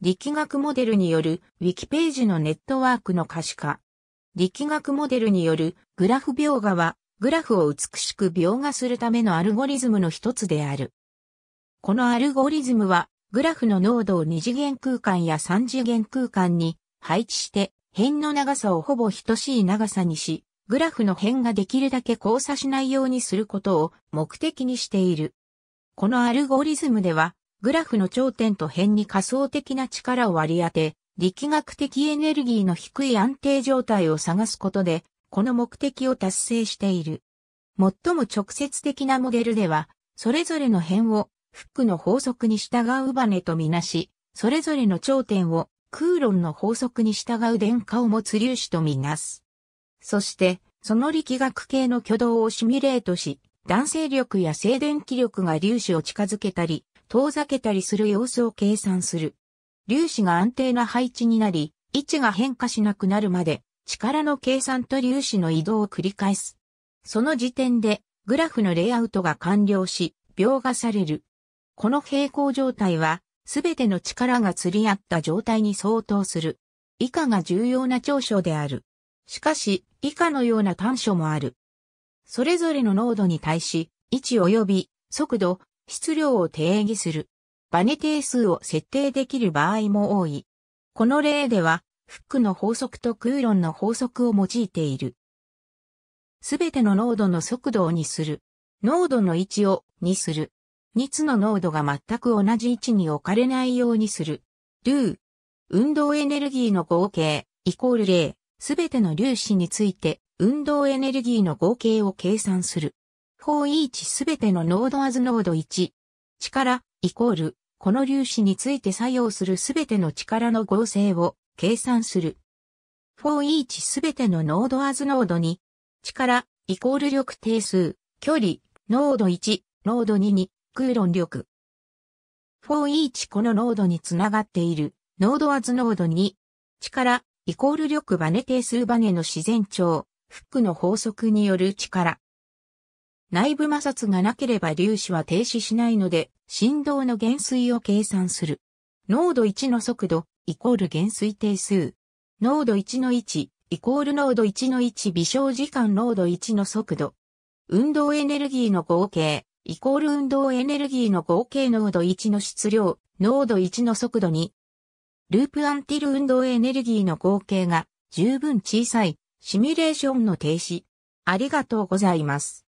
力学モデルによるウィキページのネットワークの可視化。力学モデルによるグラフ描画は、グラフを美しく描画するためのアルゴリズムの一つである。このアルゴリズムは、グラフの濃度を二次元空間や三次元空間に配置して、辺の長さをほぼ等しい長さにし、グラフの辺ができるだけ交差しないようにすることを目的にしている。このアルゴリズムでは、グラフの頂点と辺に仮想的な力を割り当て、力学的エネルギーの低い安定状態を探すことで、この目的を達成している。最も直接的なモデルでは、それぞれの辺をフックの法則に従うバネとみなし、それぞれの頂点を空論の法則に従う電荷を持つ粒子とみなす。そして、その力学系の挙動をシミュレートし、弾性力や静電気力が粒子を近づけたり、遠ざけたりする様子を計算する。粒子が安定な配置になり、位置が変化しなくなるまで、力の計算と粒子の移動を繰り返す。その時点で、グラフのレイアウトが完了し、描画される。この平行状態は、すべての力が釣り合った状態に相当する。以下が重要な長所である。しかし、以下のような短所もある。それぞれの濃度に対し、位置及び速度、質量を定義する。バネ定数を設定できる場合も多い。この例では、フックの法則とクーロンの法則を用いている。すべての濃度の速度を2する。濃度の位置を2する。2つの濃度が全く同じ位置に置かれないようにする。ル運動エネルギーの合計、イコール0。すべての粒子について、運動エネルギーの合計を計算する。方位値すべてのノードアズノード1。力、イコール、この粒子について作用するすべての力の合成を計算する。方位値すべてのノードアズノード2。力、イコール力定数、距離、ノード1、ノード2に、クーロン力。方位値このノードにつながっている、ノードアズノード2。力、イコール力バネ定数バネの自然長、フックの法則による力。内部摩擦がなければ粒子は停止しないので、振動の減衰を計算する。濃度1の速度、イコール減衰定数。濃度1の1、イコール濃度1の1微小時間濃度1の速度。運動エネルギーの合計、イコール運動エネルギーの合計濃度1の質量、濃度1の速度に、ループアンティル運動エネルギーの合計が十分小さい、シミュレーションの停止。ありがとうございます。